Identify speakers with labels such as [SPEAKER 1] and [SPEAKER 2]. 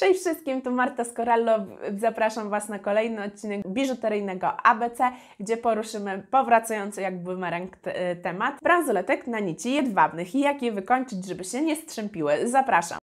[SPEAKER 1] Cześć wszystkim, tu Marta Skorallo. Zapraszam Was na kolejny odcinek biżuteryjnego ABC, gdzie poruszymy powracający jak bumerang temat bransoletek na nici jedwabnych i jak je wykończyć, żeby się nie strzępiły. Zapraszam.